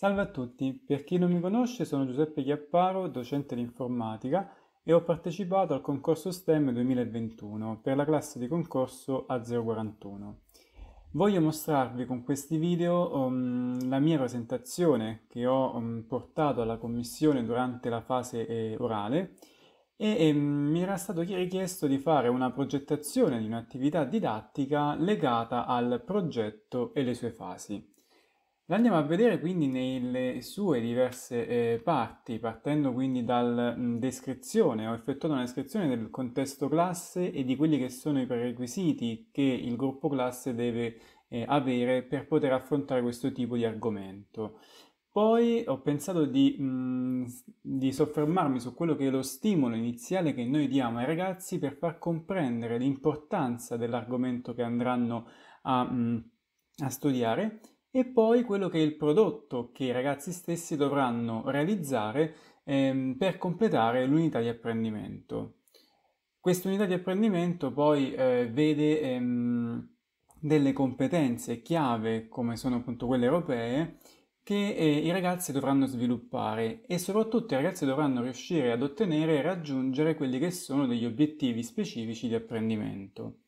Salve a tutti, per chi non mi conosce sono Giuseppe Chiapparo, docente di informatica e ho partecipato al concorso STEM 2021 per la classe di concorso A041. Voglio mostrarvi con questi video um, la mia presentazione che ho um, portato alla commissione durante la fase eh, orale e, e ehm, mi era stato richiesto di fare una progettazione di un'attività didattica legata al progetto e le sue fasi. Lo andiamo a vedere quindi nelle sue diverse eh, parti, partendo quindi dalla descrizione, ho effettuato una descrizione del contesto classe e di quelli che sono i prerequisiti che il gruppo classe deve eh, avere per poter affrontare questo tipo di argomento. Poi ho pensato di, mh, di, soffermarmi su quello che è lo stimolo iniziale che noi diamo ai ragazzi per far comprendere l'importanza dell'argomento che andranno a, mh, a studiare e poi quello che è il prodotto che i ragazzi stessi dovranno realizzare ehm, per completare l'unità di apprendimento. Quest'unità di apprendimento poi eh, vede ehm, delle competenze chiave, come sono appunto quelle europee, che eh, i ragazzi dovranno sviluppare e soprattutto i ragazzi dovranno riuscire ad ottenere e raggiungere quelli che sono degli obiettivi specifici di apprendimento.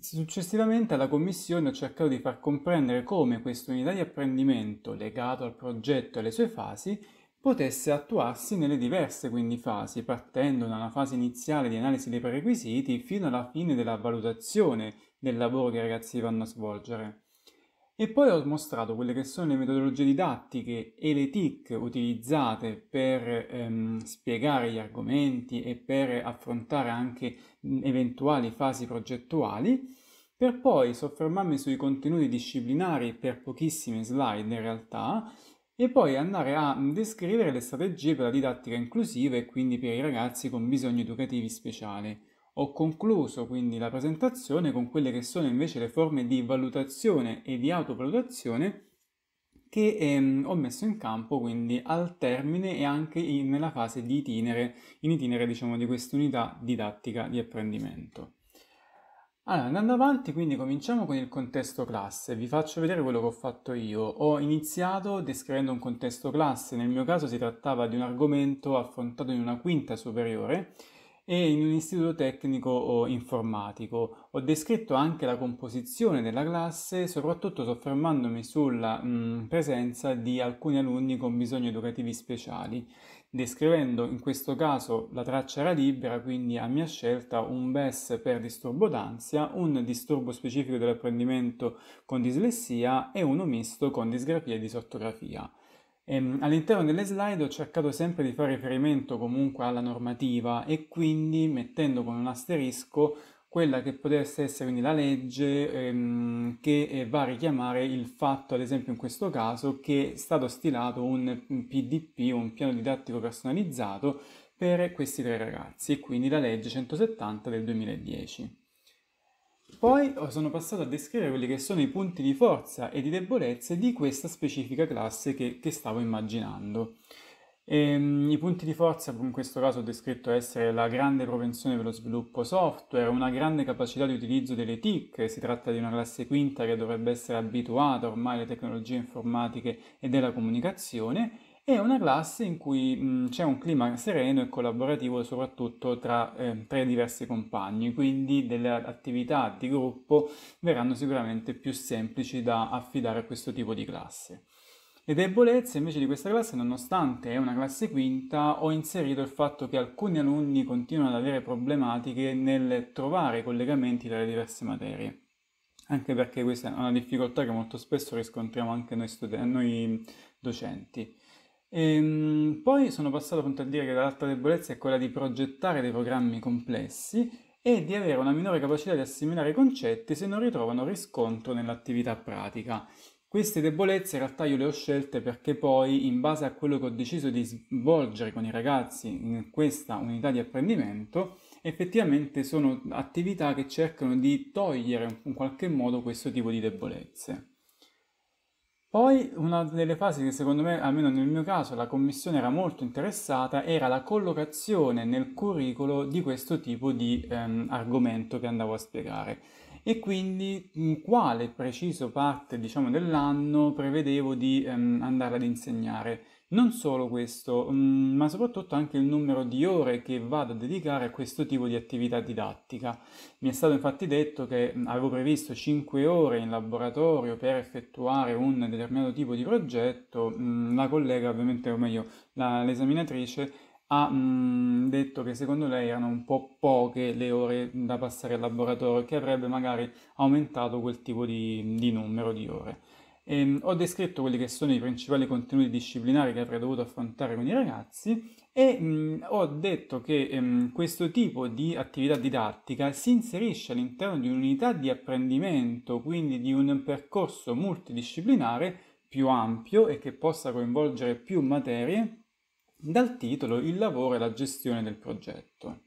Successivamente alla Commissione ho cercato di far comprendere come questa unità di apprendimento legato al progetto e alle sue fasi potesse attuarsi nelle diverse quindi fasi, partendo dalla fase iniziale di analisi dei prerequisiti fino alla fine della valutazione del lavoro che i ragazzi vanno a svolgere. E poi ho mostrato quelle che sono le metodologie didattiche e le TIC utilizzate per ehm, spiegare gli argomenti e per affrontare anche eventuali fasi progettuali, per poi soffermarmi sui contenuti disciplinari per pochissime slide in realtà e poi andare a descrivere le strategie per la didattica inclusiva e quindi per i ragazzi con bisogni educativi speciali. Ho concluso quindi la presentazione con quelle che sono invece le forme di valutazione e di autovalutazione che ehm, ho messo in campo quindi al termine e anche in, nella fase di itinere, in itinere diciamo di quest'unità didattica di apprendimento. Allora, andando avanti, quindi cominciamo con il contesto classe. Vi faccio vedere quello che ho fatto io. Ho iniziato descrivendo un contesto classe, nel mio caso si trattava di un argomento affrontato in una quinta superiore e in un istituto tecnico o informatico. Ho descritto anche la composizione della classe, soprattutto soffermandomi sulla mh, mm, presenza di alcuni alunni con bisogni educativi speciali, descrivendo in questo caso la traccia era libera, quindi a mia scelta un BES per disturbo d'ansia, un disturbo specifico dell'apprendimento con dislessia e uno misto con disgrafia e disortografia. Ehm, all'interno delle slide ho cercato sempre di fare riferimento comunque alla normativa e quindi mettendo con un asterisco quella che potesse essere quindi la legge ehm, che eh, va a richiamare il fatto, ad esempio in questo caso, che è stato stilato un PDP, un piano didattico personalizzato per questi tre ragazzi e quindi la legge 170 del 2010. Poi oh, sono passato a descrivere quelli che sono i punti di forza e di debolezze di questa specifica classe che, che stavo immaginando. Ehm, I punti di forza in questo caso ho descritto essere la grande propensione per lo sviluppo software, una grande capacità di utilizzo delle TIC, si tratta di una classe quinta che dovrebbe essere abituata ormai alle tecnologie informatiche e della comunicazione, è una classe in cui c'è un clima sereno e collaborativo soprattutto tra, eh, tra i diversi compagni, quindi delle attività di gruppo verranno sicuramente più semplici da affidare a questo tipo di classe. Le debolezze invece di questa classe, nonostante è una classe quinta, ho inserito il fatto che alcuni alunni continuano ad avere problematiche nel trovare collegamenti tra le diverse materie. Anche perché questa è una difficoltà che molto spesso riscontriamo anche noi, studen- noi docenti. E, ehm, poi sono passato appunto a dire che l'altra debolezza è quella di progettare dei programmi complessi e di avere una minore capacità di assimilare concetti se non ritrovano riscontro nell'attività pratica. Queste debolezze in realtà io le ho scelte perché poi, in base a quello che ho deciso di svolgere con i ragazzi in questa unità di apprendimento, effettivamente sono attività che cercano di togliere in qualche modo questo tipo di debolezze. Poi una delle fasi che secondo me, almeno nel mio caso, la commissione era molto interessata era la collocazione nel curriculum di questo tipo di ehm, argomento che andavo a spiegare e quindi in quale preciso parte diciamo, dell'anno prevedevo di ehm, andare ad insegnare. Non solo questo, mm, ma soprattutto anche il numero di ore che vado a dedicare a questo tipo di attività didattica. Mi è stato infatti detto che mm, avevo previsto 5 ore in laboratorio per effettuare un determinato tipo di progetto, mm, la collega ovviamente, o meglio la, l'esaminatrice, ha detto che secondo lei erano un po' poche le ore da passare al laboratorio, che avrebbe magari aumentato quel tipo di, di numero di ore. Eh, ho descritto quelli che sono i principali contenuti disciplinari che avrei dovuto affrontare con i ragazzi e mh, ho detto che mh, ehm, questo tipo di attività didattica si inserisce all'interno di un'unità di apprendimento, quindi di un percorso multidisciplinare più ampio e che possa coinvolgere più materie, dal titolo Il lavoro e la gestione del progetto.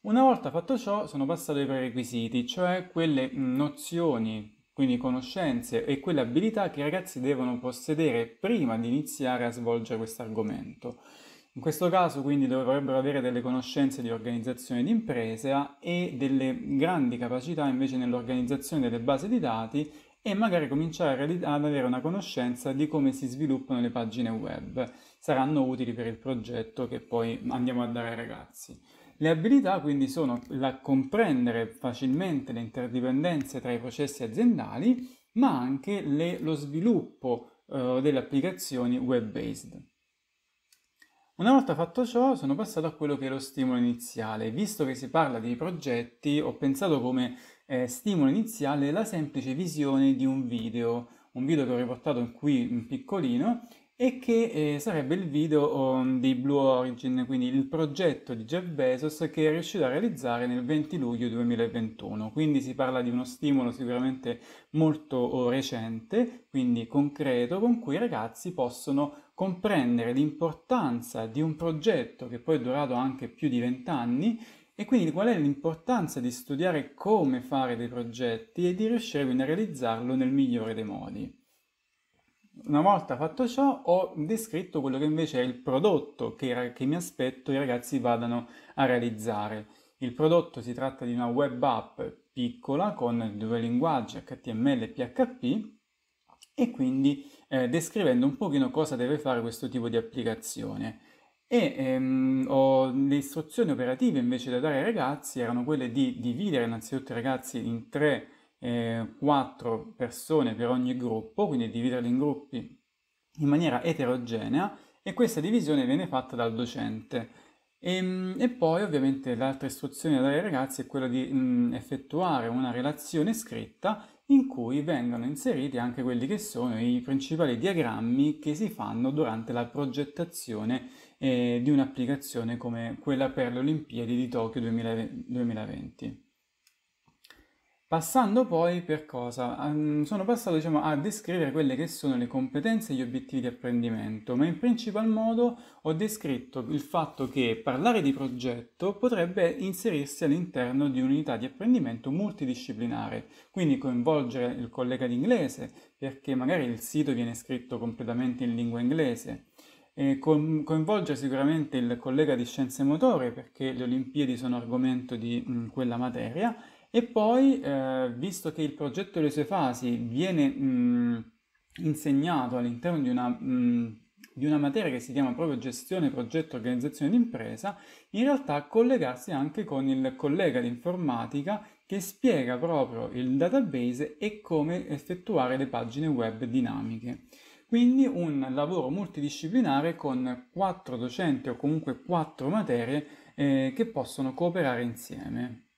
Una volta fatto ciò sono passato ai prerequisiti, cioè quelle nozioni quindi conoscenze e quelle abilità che i ragazzi devono possedere prima di iniziare a svolgere questo argomento. In questo caso quindi dovrebbero avere delle conoscenze di organizzazione di impresa e delle grandi capacità invece nell'organizzazione delle basi di dati e magari cominciare ad avere una conoscenza di come si sviluppano le pagine web. Saranno utili per il progetto che poi andiamo a dare ai ragazzi. Le abilità quindi sono la comprendere facilmente le interdipendenze tra i processi aziendali, ma anche le, lo sviluppo eh, delle applicazioni web-based. Una volta fatto ciò sono passato a quello che è lo stimolo iniziale. Visto che si parla di progetti, ho pensato come eh, stimolo iniziale la semplice visione di un video, un video che ho riportato qui in piccolino e che eh, sarebbe il video um, di Blue Origin, quindi il progetto di Jeff Bezos che è riuscito a realizzare nel 20 luglio 2021. Quindi si parla di uno stimolo sicuramente molto oh, recente, quindi concreto, con cui i ragazzi possono comprendere l'importanza di un progetto che poi è durato anche più di 20 anni e quindi qual è l'importanza di studiare come fare dei progetti e di riuscire quindi a realizzarlo nel migliore dei modi. Una volta fatto ciò ho descritto quello che invece è il prodotto che, che mi aspetto i ragazzi vadano a realizzare. Il prodotto si tratta di una web app piccola con due linguaggi HTML e PHP e quindi eh, descrivendo un pochino cosa deve fare questo tipo di applicazione. E ehm, ho, le istruzioni operative invece da dare ai ragazzi erano quelle di dividere innanzitutto i ragazzi in tre eh, 4 persone per ogni gruppo, quindi dividerli in gruppi in maniera eterogenea e questa divisione viene fatta dal docente. E, ehm, e poi ovviamente l'altra istruzione da dare ai ragazzi è quella di mh, effettuare una relazione scritta in cui vengono inseriti anche quelli che sono i principali diagrammi che si fanno durante la progettazione eh, di un'applicazione come quella per le Olimpiadi di Tokyo 2020. Passando poi per cosa? Ehm, sono passato diciamo, a descrivere quelle che sono le competenze e gli obiettivi di apprendimento, ma in principal modo ho descritto il fatto che parlare di progetto potrebbe inserirsi all'interno di un'unità di apprendimento multidisciplinare, quindi coinvolgere il collega di inglese, perché magari il sito viene scritto completamente in lingua inglese, coinvolgere sicuramente il collega di scienze motorie perché le Olimpiadi sono argomento di mh, quella materia e poi, eh, visto che il progetto e le sue fasi viene mh, mm, insegnato all'interno di una mh, mm, di una materia che si chiama proprio gestione, progetto, organizzazione d'impresa, in realtà collegarsi anche con il collega di informatica che spiega proprio il database e come effettuare le pagine web dinamiche. Quindi un lavoro multidisciplinare con quattro docenti o comunque quattro materie eh, che possono cooperare insieme.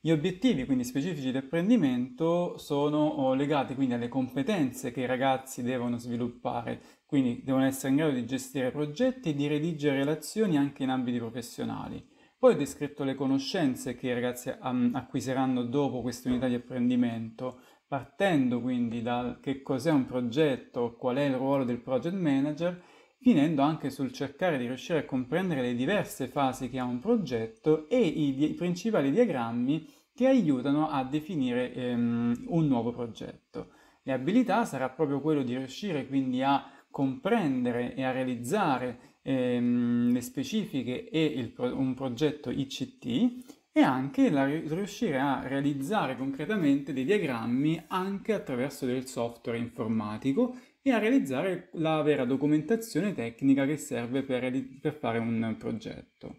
Gli obiettivi quindi specifici di apprendimento sono oh, legati quindi alle competenze che i ragazzi devono sviluppare, quindi devono essere in grado di gestire progetti e di redigere relazioni anche in ambiti professionali. Poi ho descritto le conoscenze che i ragazzi ehm, acquisiranno dopo queste unità di apprendimento, partendo quindi da che cos'è un progetto, qual è il ruolo del project manager finendo anche sul cercare di riuscire a comprendere le diverse fasi che ha un progetto e i, di- i principali diagrammi che aiutano a definire ehm, un nuovo progetto. Le abilità sarà proprio quello di riuscire quindi a comprendere e a realizzare ehm, le specifiche e pro- un progetto ICT e anche la, riuscire a realizzare concretamente dei diagrammi anche attraverso del software informatico e a realizzare la vera documentazione tecnica che serve per, per fare un progetto.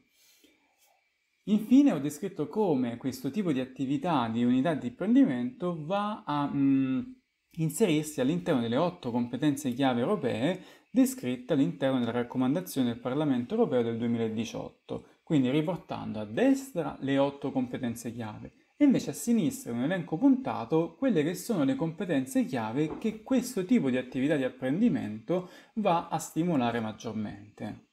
Infine ho descritto come questo tipo di attività di unità di apprendimento va a mh, mm, inserirsi all'interno delle otto competenze chiave europee descritte all'interno della raccomandazione del Parlamento europeo del 2018, quindi riportando a destra le otto competenze chiave, e invece a sinistra un elenco puntato quelle che sono le competenze chiave che questo tipo di attività di apprendimento va a stimolare maggiormente.